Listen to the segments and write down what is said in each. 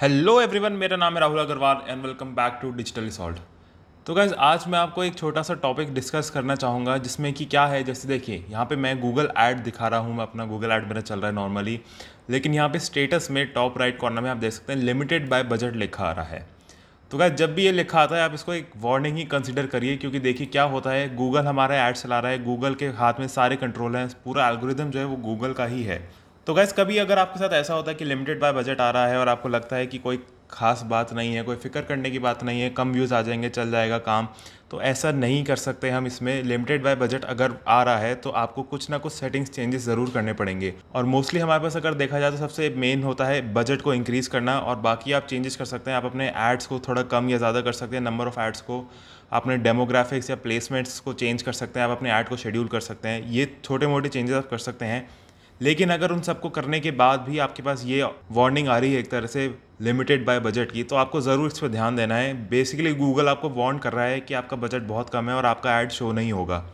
hello everyone मेरा नाम है Rahul Agarwal and welcome back to Digital Salt तो गैस आज मैं आपको एक छोटा सा टॉपिक डिस्कस करना चाहूँगा जिसमें कि क्या है जैसे देखिए यहाँ पे मैं गूगल ऐड दिखा रहा हूँ मैं अपना गूगल ऐड मेरा चल रहा है नॉर्मली लेकिन यहाँ पे स्टेटस में टॉप राइट कॉर्नर में आप देख सकते हैं लिमिटेड बाय बजट लिखा आ रहा है तो गैस जब भी ये लिखा आता है आप इसको एक वार्निंग ही कंसिडर करिए क्योंकि देखिए क्या होता है गूगल हमारा ऐड चला रहा है गूगल के हाथ में सारे कंट्रोल हैं पूरा एल्गोरिदम जो है वो गूगल का ही है तो गैस कभी अगर आपके साथ ऐसा होता है कि लिमिटेड बाय बजट आ रहा है और आपको लगता है कि कोई खास बात नहीं है कोई फिक्र करने की बात नहीं है कम व्यूज़ आ जाएंगे चल जाएगा काम तो ऐसा नहीं कर सकते हम इसमें लिमिटेड बाय बजट अगर आ रहा है तो आपको कुछ ना कुछ सेटिंग्स चेंजेस ज़रूर करने पड़ेंगे और मोस्टली हमारे पास अगर देखा जाए तो सबसे मेन होता है बजट को इंक्रीज़ करना और बाकी आप चेंजेस कर सकते हैं आप अपने एड्स को थोड़ा कम या ज़्यादा कर सकते हैं नंबर ऑफ़ एड्स को अपने डेमोग्राफिक्स या प्लेसमेंट्स को चेंज कर सकते हैं आप अपने ऐड को शेड्यूल कर सकते हैं ये छोटे मोटे चेंजेस आप कर सकते हैं लेकिन अगर उन सबको करने के बाद भी आपके पास ये वार्निंग आ रही है एक तरह से लिमिटेड बाय बजट की तो आपको ज़रूर इस पर ध्यान देना है बेसिकली गूगल आपको वार्न कर रहा है कि आपका बजट बहुत कम है और आपका ऐड शो नहीं होगा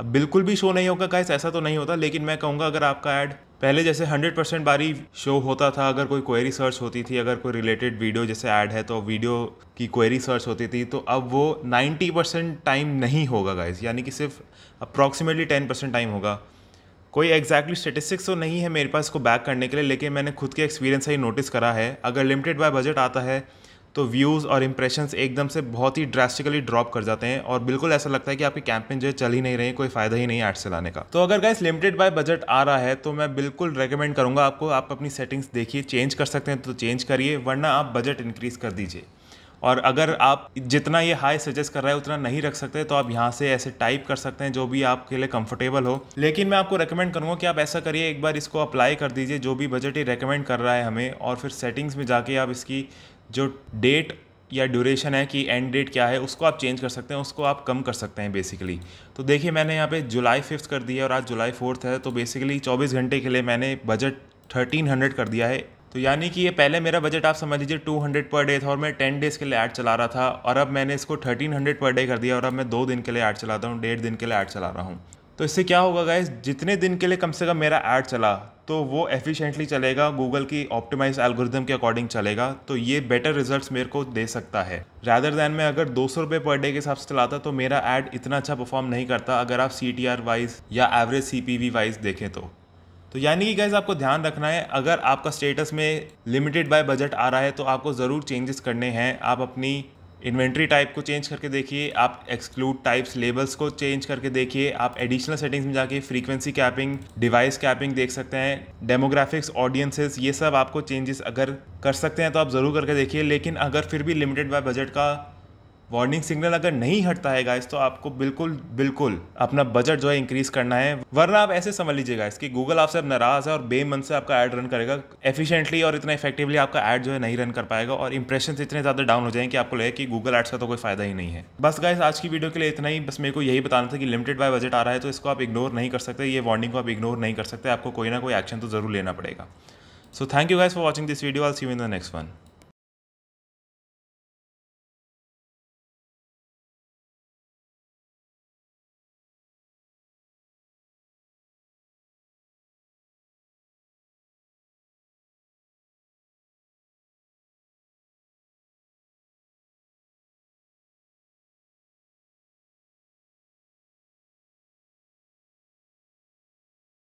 अब बिल्कुल भी शो नहीं होगा गाइस ऐसा तो नहीं होता लेकिन मैं कहूँगा अगर आपका ऐड पहले जैसे 100 परसेंट बारी शो होता था अगर कोई क्वेरी सर्च होती थी अगर कोई रिलेटेड वीडियो जैसे ऐड है तो वीडियो की क्वेरी सर्च होती थी तो अब वो 90 परसेंट टाइम नहीं होगा गाइस यानी कि सिर्फ अप्रॉक्सीमेटली 10 परसेंट टाइम होगा कोई एग्जैक्टली स्टेटिस्टिक्स तो नहीं है मेरे पास इसको बैक करने के लिए लेकिन मैंने खुद के एक्सपीरियंस से ही नोटिस करा है अगर लिमिटेड बाय बजट आता है तो व्यूज़ और इंप्रेशंस एकदम से बहुत ही ड्रास्टिकली ड्रॉप कर जाते हैं और बिल्कुल ऐसा लगता है कि आपकी कैंपेन जो है चल ही नहीं रही कोई फ़ायदा ही नहीं ऐड से लाने का तो अगर गाइस लिमिटेड बाय बजट आ रहा है तो मैं बिल्कुल रेकमेंड करूँगा आपको आप अपनी सेटिंग्स देखिए चेंज कर सकते हैं तो चेंज करिए वरना आप बजट इंक्रीज़ कर दीजिए और अगर आप जितना ये हाई सजेस्ट कर रहा है उतना नहीं रख सकते तो आप यहाँ से ऐसे टाइप कर सकते हैं जो भी आपके लिए कंफर्टेबल हो लेकिन मैं आपको रिकमेंड करूँगा कि आप ऐसा करिए एक बार इसको अप्लाई कर दीजिए जो भी बजट ये रिकमेंड कर रहा है हमें और फिर सेटिंग्स में जाके आप इसकी जो डेट या ड्यूरेशन है कि एंड डेट क्या है उसको आप चेंज कर सकते हैं उसको आप कम कर सकते हैं बेसिकली तो देखिए मैंने यहाँ पे जुलाई फिफ्थ कर दिया और आज जुलाई फोर्थ है तो बेसिकली 24 घंटे के लिए मैंने बजट 1300 कर दिया है तो यानी कि ये पहले मेरा बजट आप समझ लीजिए 200 पर डे था और मैं 10 डेज़ के लिए ऐड चला रहा था और अब मैंने इसको 1300 पर डे कर दिया और अब मैं दो दिन के लिए ऐड चलाता हूँ डेढ़ दिन के लिए ऐड चला रहा हूँ तो इससे क्या होगा गाइज जितने दिन के लिए कम से कम मेरा ऐड चला तो वो एफिशिएंटली चलेगा गूगल की ऑप्टिमाइज एल्गोरिदम के अकॉर्डिंग चलेगा तो ये बेटर रिजल्ट्स मेरे को दे सकता है रैदर दैन मैं अगर दो सौ रुपये पर डे के हिसाब से चलाता तो मेरा ऐड इतना अच्छा परफॉर्म नहीं करता अगर आप सी टी आर वाइज या average C P V wise देखें तो तो यानी कि गैस आपको ध्यान रखना है अगर आपका स्टेटस में लिमिटेड बाय बजट आ रहा है तो आपको ज़रूर चेंजेस करने हैं आप अपनी इन्वेंट्री टाइप को चेंज करके देखिए आप एक्सक्लूड टाइप्स लेबल्स को चेंज करके देखिए आप एडिशनल सेटिंग्स में जाके फ्रीक्वेंसी कैपिंग डिवाइस कैपिंग देख सकते हैं डेमोग्राफिक्स ऑडियंसेस ये सब आपको चेंजेस अगर कर सकते हैं तो आप ज़रूर करके देखिए लेकिन अगर फिर भी लिमिटेड बाय बजट का वार्निंग सिग्नल अगर नहीं हटता है गाइस तो आपको बिल्कुल बिल्कुल अपना बजट जो है इंक्रीज करना है वरना आप ऐसे समझ लीजिए गाइस कि गूगल आपसे अब नाराज है और बेमन से आपका ऐड रन करेगा एफिशिएंटली और इतना इफेक्टिवली आपका ऐड जो है नहीं रन कर पाएगा और इंप्रेशन इतने ज़्यादा डाउन हो जाएंगे कि आपको लगे कि गूगल एड्स का तो कोई फायदा ही नहीं है बस गाइस आज की वीडियो के लिए इतना ही बस मेरे को यही बताना था कि लिमिटेड बाय बजट आ रहा है तो इसको आप इग्नोर नहीं कर सकते ये वार्निंग को आप इग्नोर नहीं कर सकते आपको कोई ना कोई एक्शन तो जरूर लेना पड़ेगा so thank you guys for watching this video I'll see in the next one